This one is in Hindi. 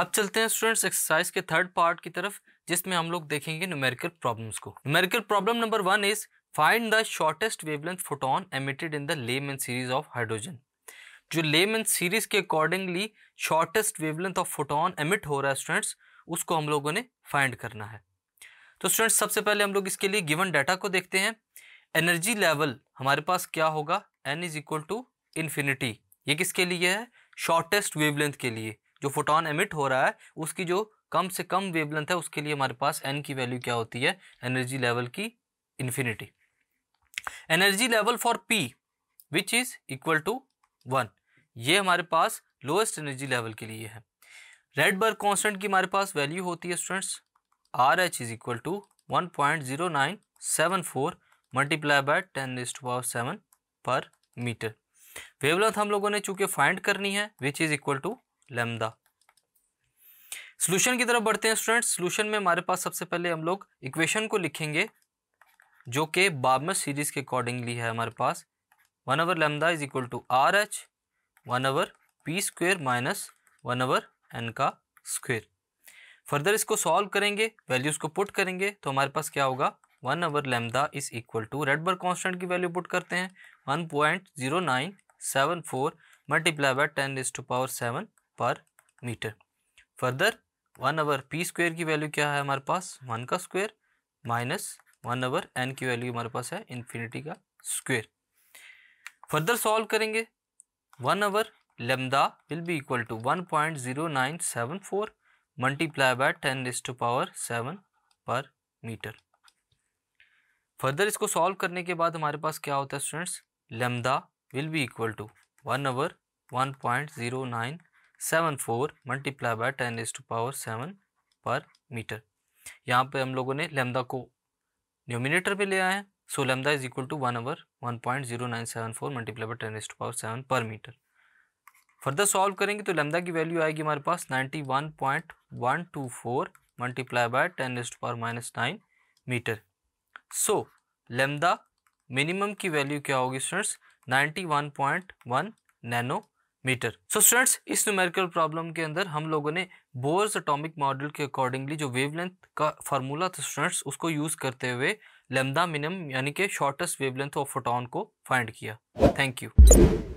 अब चलते हैं स्टूडेंट्स एक्सरसाइज के थर्ड पार्ट की तरफ जिसमें हम लोग देखेंगे न्यूमेरिकल प्रॉब्लम्स को numerical problem number one is find the shortest wavelength photon emitted in the Lyman series of hydrogen जो लेम एंड सीरीज के accordingly shortest wavelength of photon emit हो रहा है स्टूडेंट्स उसको हम लोगों ने फाइंड करना है तो स्टूडेंट्स सबसे पहले हम लोग इसके लिए गिवन डाटा को देखते हैं एनर्जी लेवल हमारे पास क्या होगा n is equal to infinity ये किसके लिए है शॉर्टेस्ट वेवलेंथ के लिए जो फोटोन एमिट हो रहा है उसकी जो कम से कम वेवलेंथ है उसके लिए हमारे पास एन की वैल्यू क्या होती है एनर्जी लेवल की infinity energy level for P which is equal to one ये हमारे पास लोएस्ट एनर्जी लेवल के लिए है रेड बर्ग कॉन्स्टेंट की हमारे पास वैल्यू होती है students R H is equal to one point zero nine seven four multiply by ten is to power seven per metre wavelength हम लोगों ने चूंकि फाइंड करनी है which is equal to lambda solution की तरफ बढ़ते हैं स्टूडेंट्स सोल्यूशन में हमारे पास सबसे पहले हम लोग इक्वेशन को लिखेंगे जो कि बाबमस सीरीज के अकॉर्डिंगली है हमारे पास one over lambda is equal to R H one over P square minus one over n का स्क्वेयर फर्दर इसको सॉल्व करेंगे वैल्यूज़ को पुट करेंगे तो हमारे पास क्या होगा one over lambda is equal to Rydberg constant की वैल्यू पुट करते हैं one point zero nine seven four multiply by ten is to power seven per metre further one over P square की वैल्यू क्या है हमारे पास वन का square minus one over n की वैल्यू हमारे पास है इन्फिनिटी का स्क्वायर फर्दर सॉल्व करेंगे one over lambda will be equal to one point zero nine seven four multiply by ten is to power seven per metre further इसको सॉल्व करने के बाद हमारे पास क्या होता है students lambda will be equal to one over one point zero nine seven four multiply by ten is to power seven per metre यहाँ पे हम लोगों ने लेमदा को न्यूमिनेटर पे ले है so lambda is equal to one over one point zero nine seven four multiply by ten is to power seven per metre further solve करेंगे तो लेमदा की वैल्यू आएगी हमारे पास ninety one point one two four multiply by ten is to power minus nine metre so lambda minimum की वैल्यू क्या होगी students ninety one point one nanometre so students इस न्यूमेरिकल प्रॉब्लम के अंदर हम लोगों ने बोर्स अटोमिक मॉडल के अकॉर्डिंगली जो वेवलेंथ का फार्मूला था स्टूडेंट्स उसको यूज़ करते हुए लेमदा मिनिमम यानी कि शॉर्टेस्ट वेवलेंथ ऑफ फोटोन को फाइंड किया थैंक यू